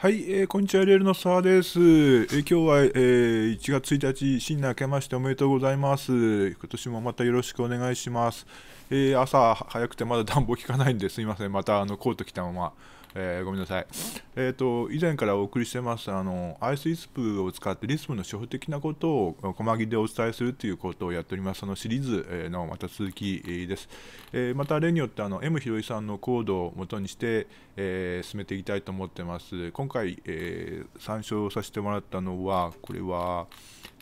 はい、えー、こんにちは、レールの沢です。えー、今日は、えー、1月1日、新年明けましておめでとうございます。今年もまたよろしくお願いします。えー、朝早くてまだ暖房効かないんですいません、またあのコート着たまま、えー、ごめんなさい、えーと、以前からお送りしてますあの、アイスィスプを使ってリスムの初歩的なことを細切りでお伝えするということをやっております、そのシリーズのまた続きです。えー、また例によってあの M ひろいさんのコードをもとにして、え進めていきたいと思ってます。今回、え参照させてもらったのは、これは、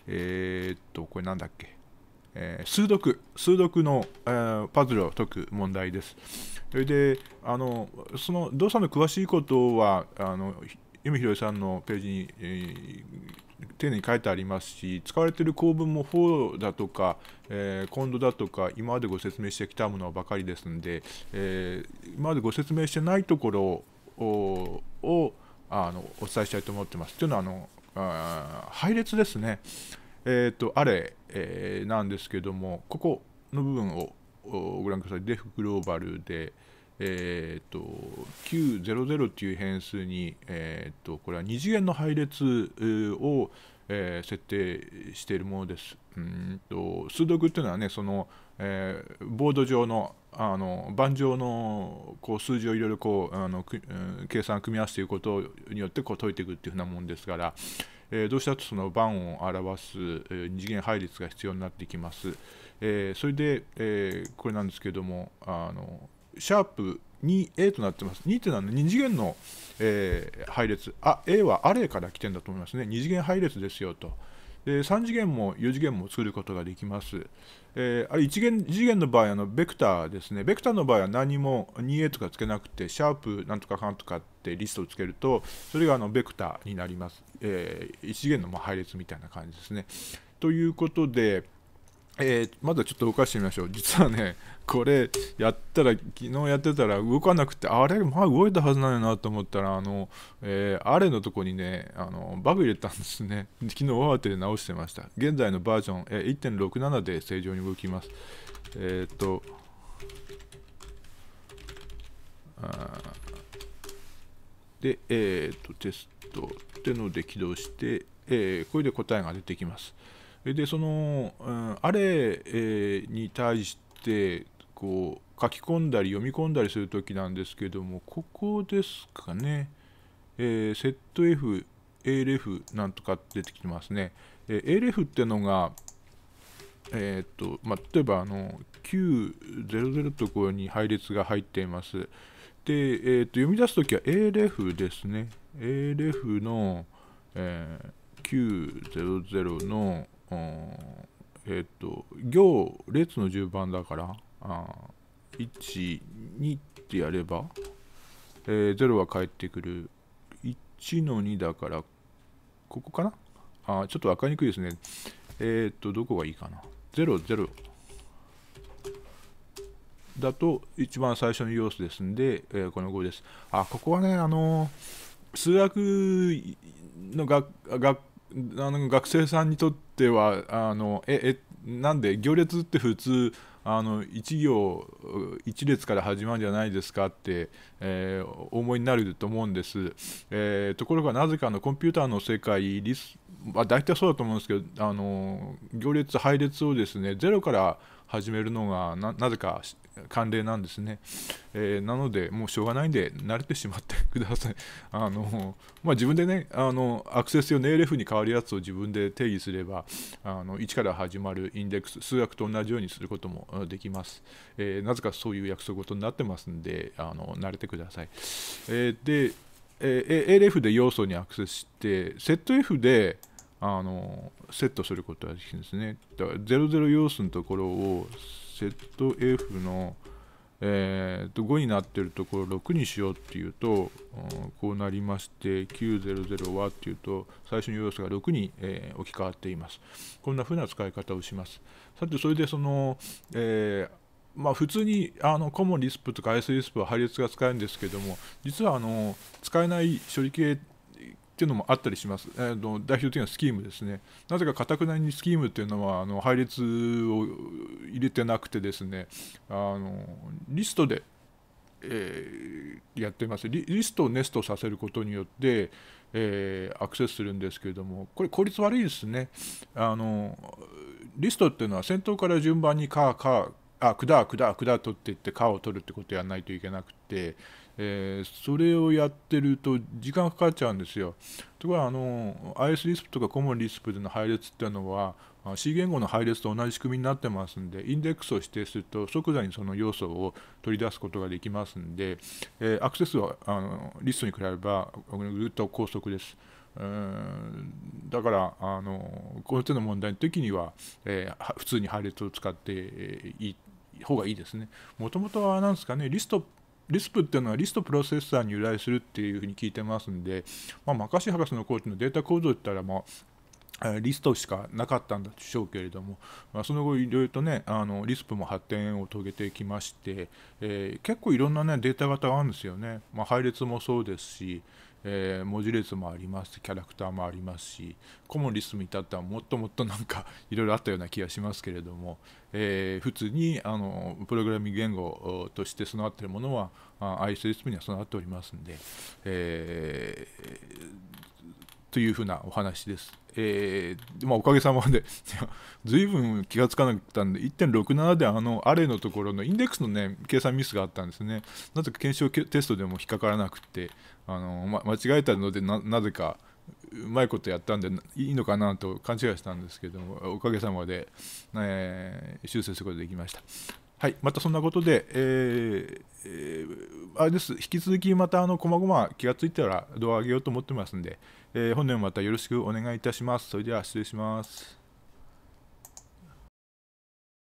えっと、これなんだっけえー、数読、数読の、えー、パズルを解く問題です。それで、あのその動作の詳しいことは、あの弓広さんのページに、えー、丁寧に書いてありますし、使われている構文も法だとか、えー、今度だとか、今までご説明してきたものばかりですので、えー、今までご説明してないところををあのお伝えしたいと思ってます。というのはあのあ配列ですね。えー、と、あれ、えー、なんですけども、ここの部分をご覧ください。デフグローバルで、えっ、ー、と、900っていう変数に、えー、と、これは2次元の配列を、えー、設定しているものです。んと、数読っていうのはね、その、えー、ボード上のあの盤上のこう数字をいろいろこうあの計算組み合わせていくことによってこう解いていくっていうふうなもんですから、えどうしたってその番を表す、え二次元配列が必要になってきます。えそれで、えこれなんですけども、あのシャープ 2A となってます。2ってのは2次元の、え配列。あ、A はアレから来てんだと思いますね。2次元配列ですよと。で3次元も4次元も作ることができます。えー、あれ1元次元の場合あの、ベクターですね。ベクターの場合は何も 2A とかつけなくて、シャープなんとかかんとかってリストをつけると、それがあのベクターになります。えー、1次元のま配列みたいな感じですね。ということで、えー、まだちょっと動かしてみましょう。実はね、これやったら、昨日やってたら動かなくて、あれ、まあ動いたはずなのよなと思ったら、あの、えー、あれのとこにね、あのバグ入れたんですね。昨日慌てて直してました。現在のバージョン、えー、1.67で正常に動きます。えっ、と、で、えっ、と、テストってので起動して、えこれで答えが出てきます。でその、うん、あれに対してこう書き込んだり読み込んだりする時なんですけどもここですかね、えー、ZF ALF なんとか出てきてますね、えー、ALF ってのがえー、っとまあ、例えばあの900ところに配列が入っています。で、えー、っと読み出すときは ALF ですね。ALF の、えー、900のえー、っと、行、列の順番だから、1、2ってやれば、えー、0は返ってくる。1の2だから、ここかなあちょっと分かりにくいですね。えー、っと、どこがいいかな。0、0。だと、一番最初の要素ですんで、えー、この5です。あ、ここはね、あのー、数学の学学あの学生さんにとってはあのええなんで行列って普通あの1行1列から始まるんじゃないですかって、えー、思いになると思うんです、えー、ところがなぜかのコンピューターの世界リス、まあ、大体そうだと思うんですけどあの行列配列をですね0から始めるのがなぜか慣例なんですね、えー、なのでもうしょうがないんで慣れてしまってくださいあの、まあ、自分でねあのアクセス用 NLF に変わるやつを自分で定義すればあの1から始まるインデックス数学と同じようにすることもできます、えー、なぜかそういう約束事になってますんであの慣れてください、えー、でえー、ALF で要素にアクセスして、セット F であのセットすることができるんですね。だから00要素のところをセット F の、えー、と5になってるところを6にしようっていうと、うん、こうなりまして900はっていうと最初の要素が6に、えー、置き換わっています。こんな風な使い方をします。さてそれでその、えーまあ、普通にあのコモンリスプとか IS リスプは配列が使えるんですけども実はあの使えない処理系っていうのもあったりします、えー、代表的なスキームですね、なぜかかたくなにスキームっていうのはあの配列を入れてなくて、ですねあのリストで、えー、やってますリ、リストをネストさせることによって、えー、アクセスするんですけれども、これ、効率悪いですね。あのリストっていうのは先頭から順番にカー、カー、あ管管管取っていって皮を取るってことをやらないといけなくて、えー、それをやってると時間かかっちゃうんですよ。ところがあの IS リスプとかコモンリスプでの配列っていうのは C 言語の配列と同じ仕組みになってますんでインデックスを指定すると即座にその要素を取り出すことができますんで、えー、アクセスはあのリストに比べればぐっと高速です。うんだからあのこう手の問題の時には、えー、普通に配列を使っていい方がいいですね。もともとは何ですかねリストリスプっていうのはリストプロセッサーに由来するっていうふうに聞いてますんで、まあ、マカシ博士のコーチのデータ構造って言ったら、まあ、リストしかなかったんでしょうけれども、まあ、その後いろいろとねあのリスプも発展を遂げてきまして、えー、結構いろんな、ね、データ型があるんですよね、まあ、配列もそうですし、えー、文字列もありますキャラクターもありますしコモンリスムに至ってはもっともっとなんか いろいろあったような気がしますけれども、えー、普通にあのプログラミング言語として備わっているものは ISSP には備わっておりますんで、えーというふうなお話です。えー、まあ、おかげさまで 随分気がつかなかったんで、1.67であのアレのところのインデックスの、ね、計算ミスがあったんですね。なぜか検証テストでも引っかからなくて、あのま、間違えたのでなぜかうまいことやったんでいいのかなと勘違いしたんですけども、おかげさまで、えー、修正することができました。はい、またそんなことで、えーえーあれです、引き続きまた、あの、こまごま気がついたら動画上げようと思ってますんで、えー、本年もまたよろしくお願いいたします。それでは失礼します。